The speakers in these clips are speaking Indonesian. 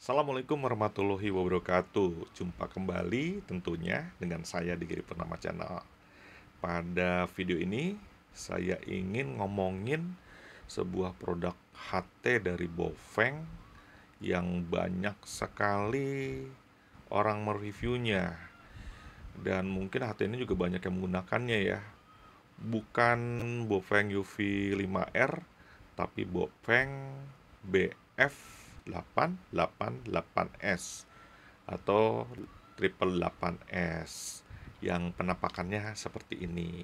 Assalamualaikum warahmatullahi wabarakatuh. Jumpa kembali tentunya dengan saya di Giri Purnama Channel. Pada video ini saya ingin ngomongin sebuah produk HT dari Bofeng yang banyak sekali orang mereviewnya dan mungkin HT ini juga banyak yang menggunakannya ya. Bukan Bofeng UV 5R tapi Bofeng BF 888S atau triple 888S yang penampakannya seperti ini.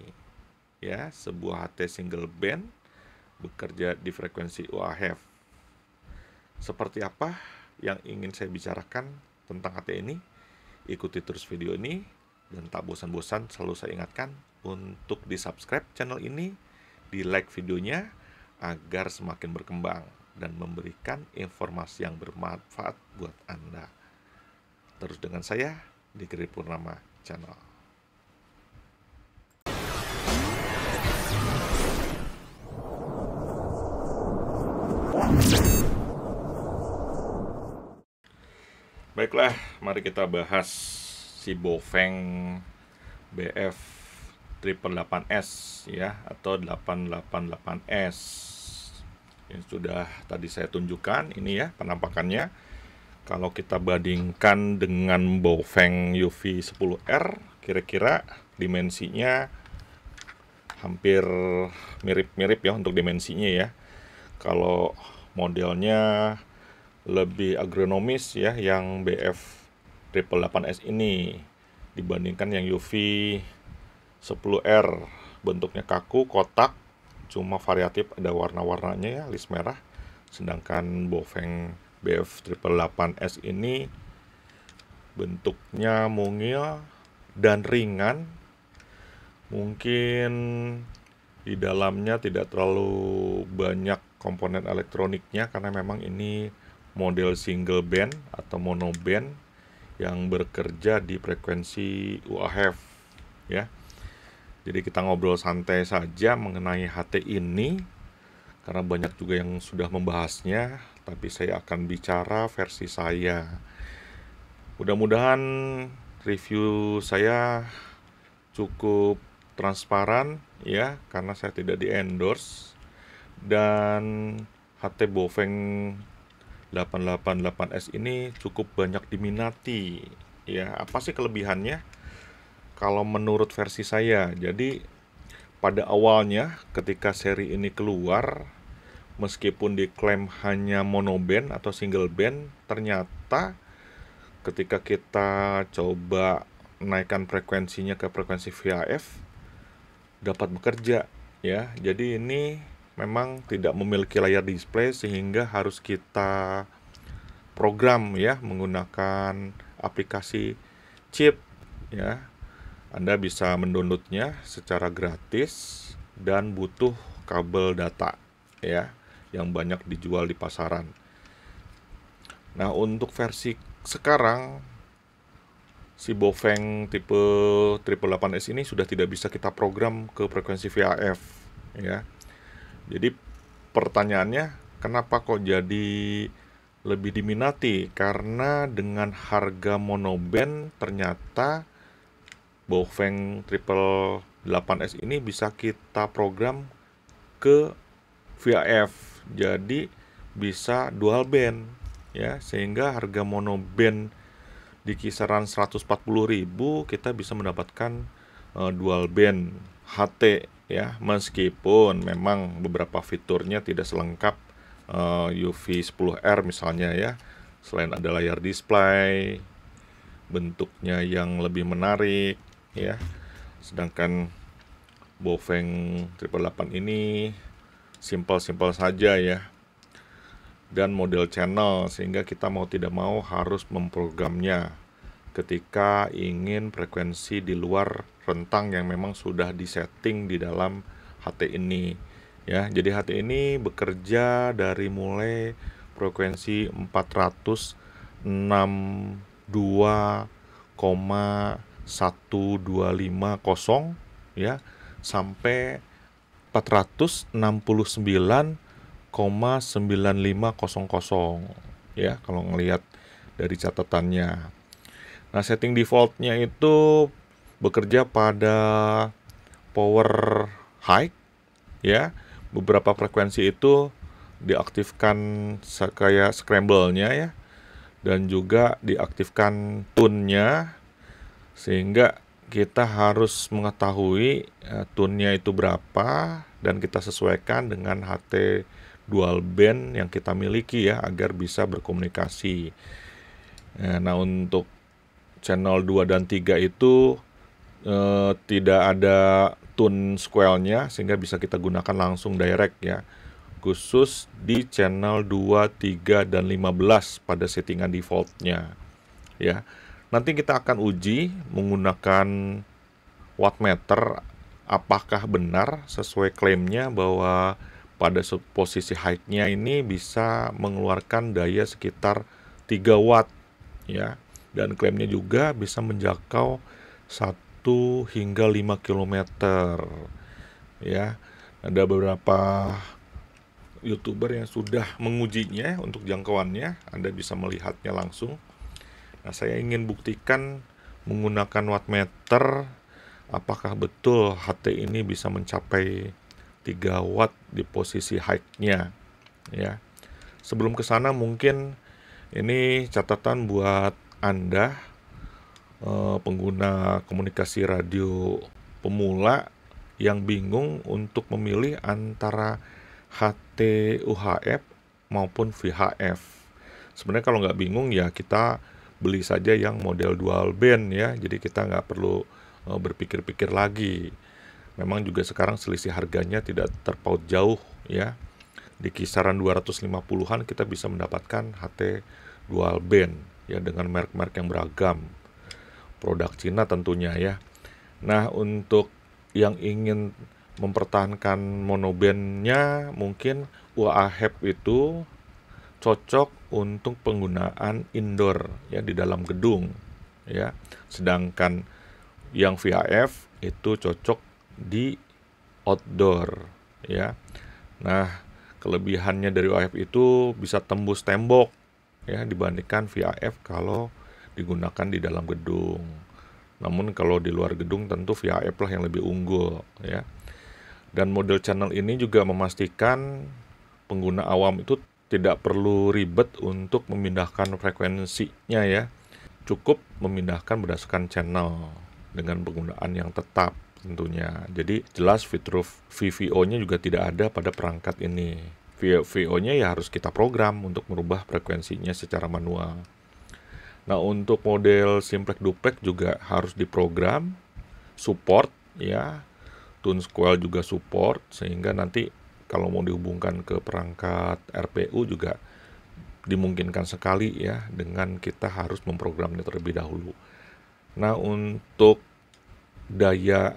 Ya, sebuah HT single band bekerja di frekuensi UHF. Seperti apa yang ingin saya bicarakan tentang HT ini? Ikuti terus video ini dan tak bosan-bosan selalu saya ingatkan untuk di-subscribe channel ini, di-like videonya agar semakin berkembang dan memberikan informasi yang bermanfaat buat Anda. Terus dengan saya di Geri Purnama Channel. Baiklah, mari kita bahas si Bofeng BF 888S ya atau 888S ini sudah tadi saya tunjukkan ini ya penampakannya. Kalau kita bandingkan dengan Bofeng UV 10R, kira-kira dimensinya hampir mirip-mirip ya untuk dimensinya ya. Kalau modelnya lebih agronomis ya yang BF Triple 8S ini dibandingkan yang UV 10R bentuknya kaku kotak cuma variatif ada warna-warnanya ya list merah sedangkan Bofeng bf 88 s ini bentuknya mungil dan ringan mungkin di dalamnya tidak terlalu banyak komponen elektroniknya karena memang ini model single band atau mono band yang bekerja di frekuensi UHF ya jadi kita ngobrol santai saja mengenai HT ini karena banyak juga yang sudah membahasnya, tapi saya akan bicara versi saya. Mudah-mudahan review saya cukup transparan ya karena saya tidak di endorse dan HT Boveng 888S ini cukup banyak diminati ya apa sih kelebihannya kalau menurut versi saya. Jadi pada awalnya ketika seri ini keluar meskipun diklaim hanya monoband atau single band, ternyata ketika kita coba naikkan frekuensinya ke frekuensi VHF dapat bekerja ya. Jadi ini memang tidak memiliki layar display sehingga harus kita program ya menggunakan aplikasi chip ya anda bisa mendownloadnya secara gratis dan butuh kabel data ya yang banyak dijual di pasaran. Nah, untuk versi sekarang si Bofeng tipe 38 s ini sudah tidak bisa kita program ke frekuensi VAF ya. Jadi pertanyaannya kenapa kok jadi lebih diminati? Karena dengan harga monoband ternyata Bofeng Triple 8S ini bisa kita program ke VAF jadi bisa dual band ya sehingga harga mono band di kisaran 140.000 kita bisa mendapatkan uh, dual band HT ya meskipun memang beberapa fiturnya tidak selengkap uh, UV 10R misalnya ya selain ada layar display bentuknya yang lebih menarik ya sedangkan Bofeng 888 ini simpel-simpel saja ya dan model channel sehingga kita mau tidak mau harus memprogramnya ketika ingin frekuensi di luar rentang yang memang sudah disetting di dalam HT ini ya jadi HT ini bekerja dari mulai frekuensi 462, 1250 ya sampai 469,9500 ya kalau ngelihat dari catatannya. Nah, setting defaultnya itu bekerja pada power high ya. Beberapa frekuensi itu diaktifkan kayak scramble-nya ya dan juga diaktifkan tune-nya sehingga kita harus mengetahui uh, eh, tunnya itu berapa dan kita sesuaikan dengan HT dual band yang kita miliki ya agar bisa berkomunikasi. Eh, nah, untuk channel 2 dan 3 itu eh, tidak ada tune squelnya sehingga bisa kita gunakan langsung direct ya. Khusus di channel 2, 3 dan 15 pada settingan defaultnya ya. Nanti kita akan uji menggunakan wattmeter apakah benar sesuai klaimnya bahwa pada posisi high-nya ini bisa mengeluarkan daya sekitar 3 watt ya dan klaimnya juga bisa menjangkau 1 hingga 5 km ya ada beberapa youtuber yang sudah mengujinya untuk jangkauannya Anda bisa melihatnya langsung Nah, saya ingin buktikan menggunakan wattmeter apakah betul HT ini bisa mencapai 3 watt di posisi high-nya ya. Sebelum ke sana mungkin ini catatan buat Anda eh, pengguna komunikasi radio pemula yang bingung untuk memilih antara HT UHF maupun VHF. Sebenarnya kalau nggak bingung ya kita beli saja yang model dual band ya jadi kita nggak perlu eh, berpikir-pikir lagi memang juga sekarang selisih harganya tidak terpaut jauh ya di kisaran 250-an kita bisa mendapatkan HT dual band ya dengan merek-merek yang beragam produk Cina tentunya ya nah untuk yang ingin mempertahankan monobandnya mungkin UAHEP itu cocok untuk penggunaan indoor ya di dalam gedung ya. Sedangkan yang VAF itu cocok di outdoor ya. Nah, kelebihannya dari VAF itu bisa tembus tembok ya dibandingkan VAF kalau digunakan di dalam gedung. Namun kalau di luar gedung tentu VAF lah yang lebih unggul ya. Dan model channel ini juga memastikan pengguna awam itu tidak perlu ribet untuk memindahkan frekuensinya ya. Cukup memindahkan berdasarkan channel dengan penggunaan yang tetap tentunya. Jadi jelas fitur VVO-nya juga tidak ada pada perangkat ini. VVO-nya ya harus kita program untuk merubah frekuensinya secara manual. Nah, untuk model simplex duplex juga harus diprogram support ya. Tune square juga support sehingga nanti kalau mau dihubungkan ke perangkat RPU juga dimungkinkan sekali ya dengan kita harus memprogramnya terlebih dahulu. Nah, untuk daya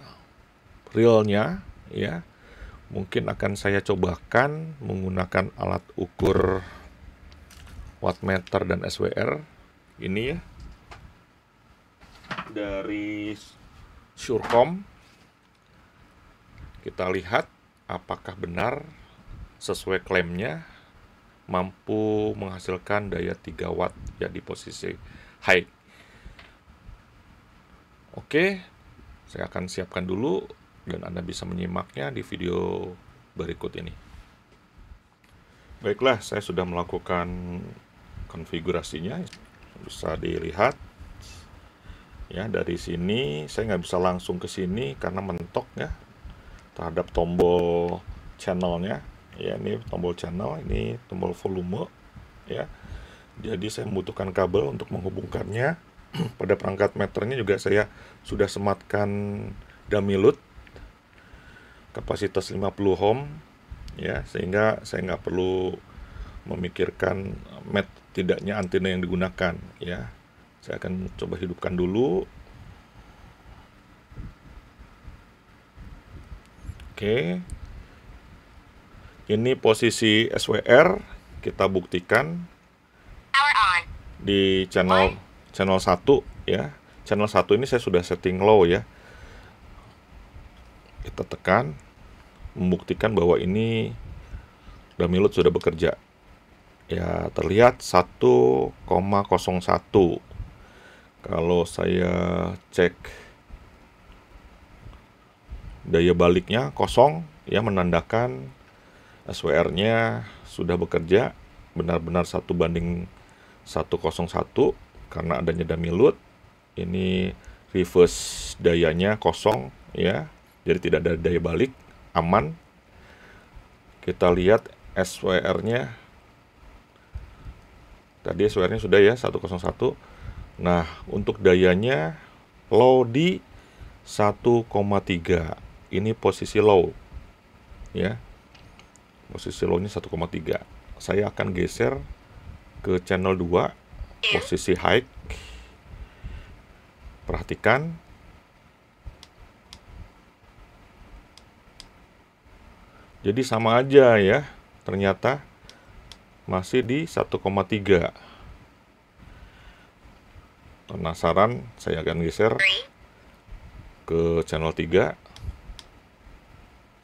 realnya ya mungkin akan saya cobakan menggunakan alat ukur wattmeter dan SWR ini ya dari Surecom kita lihat apakah benar sesuai klaimnya mampu menghasilkan daya 3 watt ya di posisi high. Oke, saya akan siapkan dulu dan Anda bisa menyimaknya di video berikut ini. Baiklah, saya sudah melakukan konfigurasinya. Bisa dilihat ya dari sini saya nggak bisa langsung ke sini karena mentok ya terhadap tombol channelnya ya ini tombol channel ini tombol volume ya jadi saya membutuhkan kabel untuk menghubungkannya pada perangkat meternya juga saya sudah sematkan dummy load kapasitas 50 ohm ya sehingga saya nggak perlu memikirkan met tidaknya antena yang digunakan ya saya akan coba hidupkan dulu Oke. Ini posisi SWR kita buktikan di channel channel 1 ya. Channel 1 ini saya sudah setting low ya. Kita tekan membuktikan bahwa ini Damilut sudah bekerja. Ya, terlihat 1,01. Kalau saya cek daya baliknya kosong ya menandakan SWR-nya sudah bekerja benar-benar satu banding 101 karena adanya dummy load ini reverse dayanya kosong ya jadi tidak ada daya balik aman kita lihat SWR-nya tadi SWR-nya sudah ya 101 nah untuk dayanya low di tiga ini posisi low ya posisi low nya 1,3 saya akan geser ke channel 2 ya. posisi high perhatikan jadi sama aja ya ternyata masih di 1,3 penasaran saya akan geser ke channel 3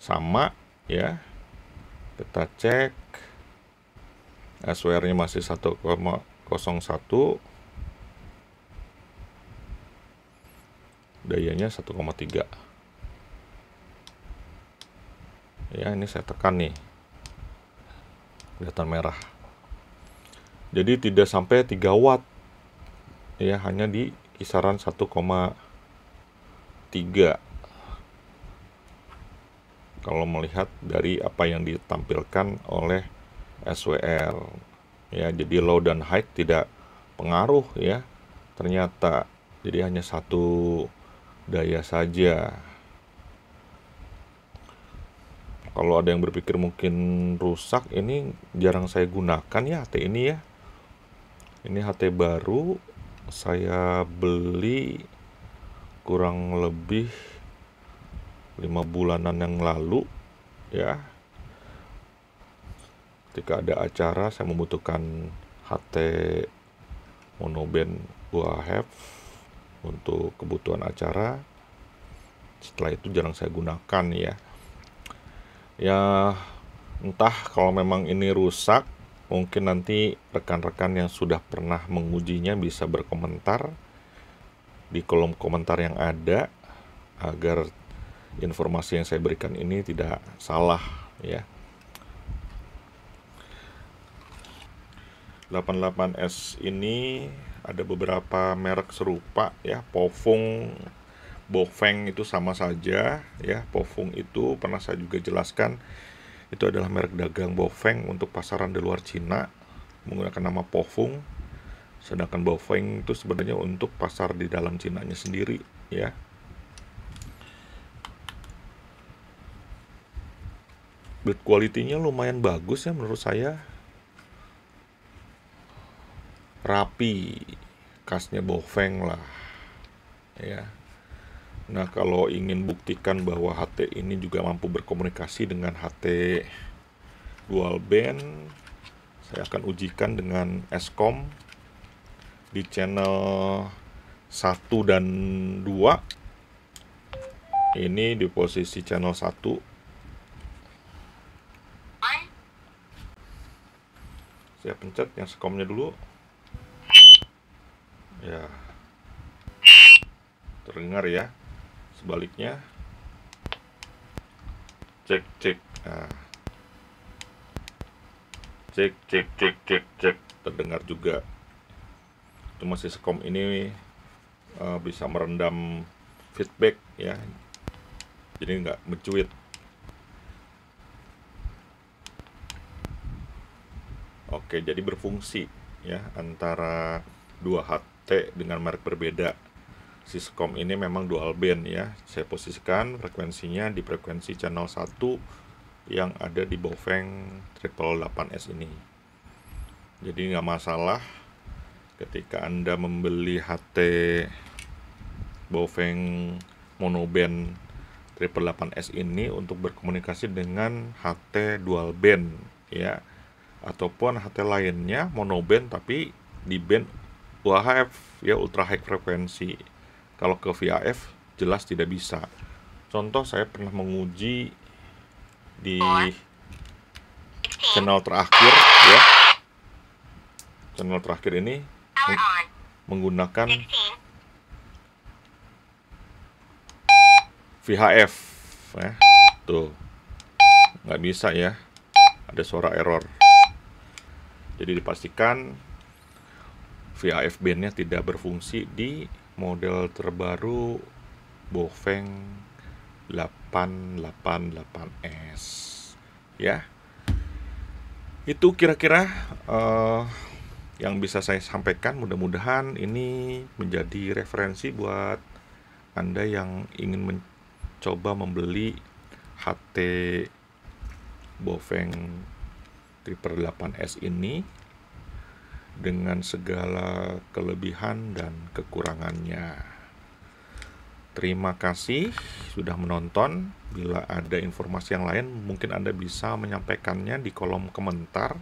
sama ya kita cek SWR nya masih 1,01 dayanya 1,3 ya ini saya tekan nih kelihatan merah jadi tidak sampai 3 watt ya hanya di kisaran 1,3 kalau melihat dari apa yang ditampilkan oleh SWR ya jadi low dan high tidak pengaruh ya ternyata jadi hanya satu daya saja kalau ada yang berpikir mungkin rusak ini jarang saya gunakan ya HT ini ya ini HT baru saya beli kurang lebih lima bulanan yang lalu ya ketika ada acara saya membutuhkan HT monoband have untuk kebutuhan acara setelah itu jarang saya gunakan ya ya entah kalau memang ini rusak mungkin nanti rekan-rekan yang sudah pernah mengujinya bisa berkomentar di kolom komentar yang ada agar informasi yang saya berikan ini tidak salah ya 88S ini ada beberapa merek serupa ya Pofung Bofeng itu sama saja ya Pofung itu pernah saya juga jelaskan itu adalah merek dagang Bofeng untuk pasaran di luar Cina menggunakan nama Pofung sedangkan Bofeng itu sebenarnya untuk pasar di dalam nya sendiri ya build quality-nya lumayan bagus ya menurut saya rapi kasnya bofeng lah ya nah kalau ingin buktikan bahwa HT ini juga mampu berkomunikasi dengan HT dual band saya akan ujikan dengan Scom di channel 1 dan 2 ini di posisi channel 1 saya pencet yang sekomnya dulu ya terdengar ya sebaliknya cek cek nah. cek cek cek cek cek terdengar juga cuma si sekom ini uh, bisa merendam feedback ya jadi nggak mencuit Oke, jadi berfungsi ya antara dua HT dengan merek berbeda. Siscom ini memang dual band ya. Saya posisikan frekuensinya di frekuensi channel 1 yang ada di Bofeng Triple 8 s ini. Jadi nggak masalah ketika Anda membeli HT Bofeng monoband Triple 8 s ini untuk berkomunikasi dengan HT dual band ya ataupun HT lainnya monoband tapi di band UHF ya ultra high frequency. Kalau ke vhf jelas tidak bisa. Contoh saya pernah menguji di channel terakhir ya. Channel terakhir ini menggunakan VHF ya. Tuh. nggak bisa ya. Ada suara error. Jadi dipastikan VAF bandnya tidak berfungsi di model terbaru Bofeng 888S ya itu kira-kira uh, yang bisa saya sampaikan mudah-mudahan ini menjadi referensi buat anda yang ingin mencoba membeli HT Bofeng Triper 8S ini dengan segala kelebihan dan kekurangannya. Terima kasih sudah menonton. Bila ada informasi yang lain, mungkin Anda bisa menyampaikannya di kolom komentar.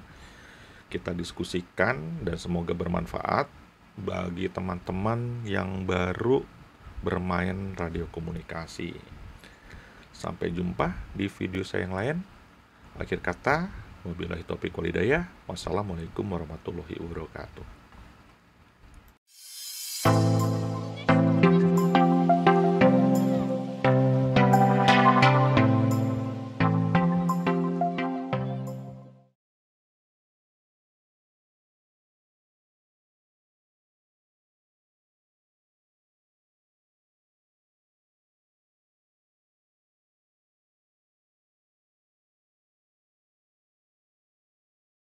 Kita diskusikan dan semoga bermanfaat bagi teman-teman yang baru bermain radio komunikasi. Sampai jumpa di video saya yang lain. Akhir kata, Wabillahi taufiq walidayah. Wassalamualaikum warahmatullahi wabarakatuh.